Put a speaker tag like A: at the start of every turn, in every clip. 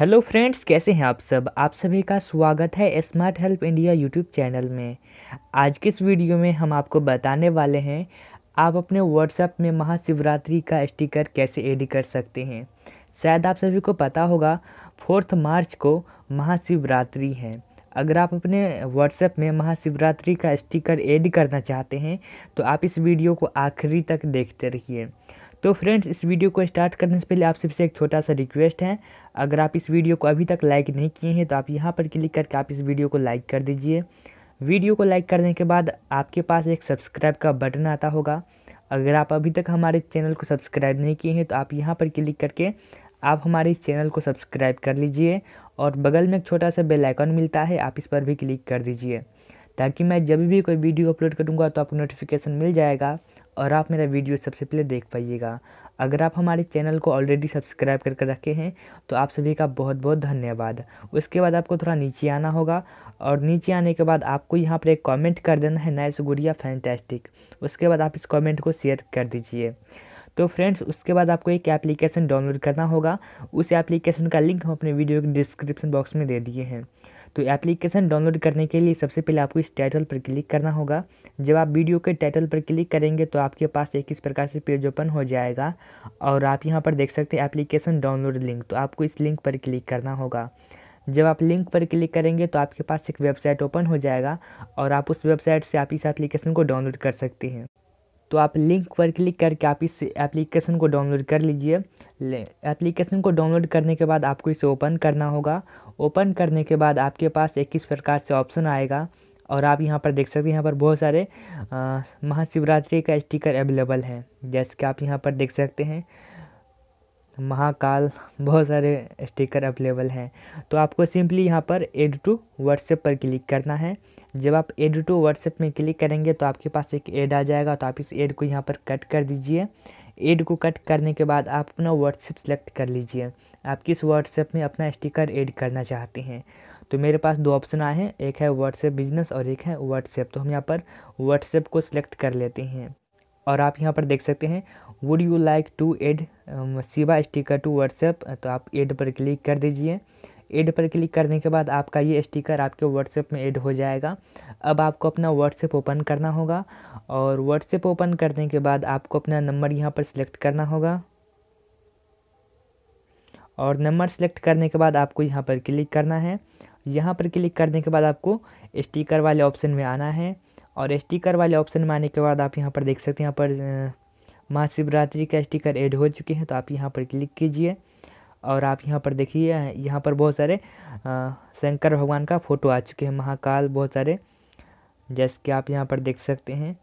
A: hello friends कैसे हैं आप सब आप सभी का स्वागत है smart help India YouTube channel में आज के इस वीडियो में हम आपको बताने वाले हैं आप अपने व्हाट्सएप में महाशिवरात्रि का स्टिकर कैसे एड कर सकते हैं शायद आप सभी को पता होगा फोर्थ मार्च को महाशिवरात्रि है अगर आप अपने व्हाट्सएप में महाशिवरात्रि का स्टिकर ऐड करना चाहते हैं तो आप इस वीडियो को आखिरी तक देखते रहिए तो फ्रेंड्स इस वीडियो को स्टार्ट करने से पहले आप सबसे एक छोटा सा रिक्वेस्ट है अगर आप इस वीडियो को अभी तक लाइक नहीं किए हैं तो आप यहाँ पर क्लिक करके आप इस वीडियो को लाइक कर दीजिए वीडियो को लाइक करने के बाद आपके पास एक सब्सक्राइब का बटन आता होगा अगर आप अभी तक हमारे चैनल को सब्सक्राइब नहीं किए हैं तो आप यहाँ पर क्लिक करके आप हमारे इस चैनल को सब्सक्राइब कर लीजिए और बगल में एक छोटा सा बेल आइकन मिलता है आप इस पर भी क्लिक कर दीजिए ताकि मैं जब भी कोई वीडियो अपलोड करूँगा तो आपको नोटिफिकेशन मिल जाएगा और आप मेरा वीडियो सबसे पहले देख पाइएगा अगर आप हमारे चैनल को ऑलरेडी सब्सक्राइब करके रखे हैं तो आप सभी का बहुत बहुत धन्यवाद उसके बाद आपको थोड़ा नीचे आना होगा और नीचे आने के बाद आपको यहाँ पर एक कॉमेंट कर देना है नाइस गुड़िया फैंटेस्टिक उसके बाद आप इस कॉमेंट को शेयर कर दीजिए तो फ्रेंड्स उसके बाद आपको एक एप्लीकेशन डाउनलोड करना होगा उस एप्लीकेशन का लिंक हम अपने वीडियो के डिस्क्रिप्शन बॉक्स में दे दिए हैं तो एप्लीकेशन डाउनलोड करने के लिए सबसे पहले आपको इस टाइटल पर क्लिक करना होगा जब आप वीडियो के टाइटल पर क्लिक करेंगे तो आपके पास एक इस प्रकार से पेज ओपन हो जाएगा और आप यहाँ पर देख सकते हैं एप्लीकेशन डाउनलोड लिंक तो आपको इस लिंक पर क्लिक करना होगा जब आप लिंक पर क्लिक करेंगे तो आपके पास एक वेबसाइट ओपन हो जाएगा और आप उस वेबसाइट से आप इस एप्लीकेशन को डाउनलोड कर सकते हैं तो आप लिंक पर क्लिक करके आप इस एप्लीकेशन को डाउनलोड कर लीजिए एप्लीकेशन को डाउनलोड करने के बाद आपको इसे ओपन करना होगा ओपन करने के बाद आपके पास एक किस प्रकार से ऑप्शन आएगा और आप यहाँ पर देख सकते हैं यहाँ पर बहुत सारे महाशिवरात्रि का स्टिकर अवेलेबल है जैसे कि आप यहाँ पर देख सकते हैं महाकाल बहुत सारे स्टिकर अवेलेबल हैं तो आपको सिंपली यहाँ पर एड टू व्हाट्सएप पर क्लिक करना है जब आप एड टू व्हाट्सएप में क्लिक करेंगे तो आपके पास एक एड आ जाएगा तो आप इस एड को यहाँ पर कट कर दीजिए एड को कट करने के बाद आप अपना व्हाट्सएप सेलेक्ट कर लीजिए आप किस व्हाट्सएप में अपना स्टिकर ऐड करना चाहते हैं तो मेरे पास दो ऑप्शन आए हैं एक है व्हाट्सएप बिजनेस और एक है व्हाट्सएप तो हम यहाँ पर व्हाट्सएप को सिलेक्ट कर लेते हैं और आप यहाँ पर देख सकते हैं would you like to add Shiva sticker to WhatsApp तो आप एड पर क्लिक कर दीजिए एड पर क्लिक करने के बाद आपका ये स्टिकर आपके व्हाट्सएप में ऐड हो जाएगा अब आपको अपना व्हाट्सएप ओपन करना होगा और व्हाट्सएप ओपन करने के बाद आपको अपना नंबर यहाँ पर सिलेक्ट करना होगा और नंबर सेलेक्ट करने के बाद आपको यहाँ पर क्लिक करना है यहाँ पर क्लिक करने के बाद आपको स्टिकर वाले ऑप्शन में आना है और स्टिकर वाले ऑप्शन में आने के बाद आप यहाँ पर देख सकते हैं यहाँ पर महाशिवरात्रि का स्टिकर ऐड हो चुके हैं तो आप यहाँ पर क्लिक कीजिए और आप यहाँ पर देखिए यहाँ पर बहुत सारे शंकर भगवान का फोटो आ चुके हैं महाकाल बहुत सारे जैसे कि आप यहाँ पर देख सकते हैं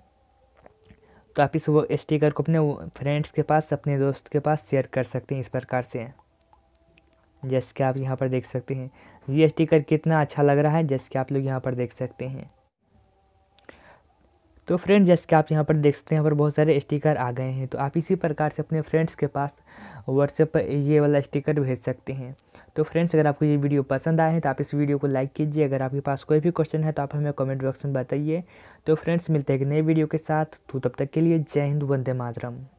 A: तो आप इस वो स्टिकर को अपने फ्रेंड्स के पास अपने दोस्त के पास शेयर कर सकते हैं इस प्रकार से जैसे कि आप यहाँ पर देख सकते हैं ये स्टिकर कितना अच्छा लग रहा है जैसे कि आप लोग यहाँ पर देख सकते हैं तो फ्रेंड जैसे कि आप यहाँ पर देख सकते हैं यहाँ पर बहुत सारे स्टिकर आ गए हैं तो आप इसी प्रकार से अपने फ्रेंड्स के पास व्हाट्सएप पर ये वाला स्टिकर भेज सकते हैं तो फ्रेंड्स अगर आपको ये वीडियो पसंद आए हैं तो आप इस वीडियो को लाइक कीजिए अगर आपके पास कोई भी क्वेश्चन है तो आप हमें कमेंट बॉक्स में बताइए तो फ्रेंड्स मिलते हैं एक नए वीडियो के साथ तो तब तक के लिए जय हिंद वंदे मातरम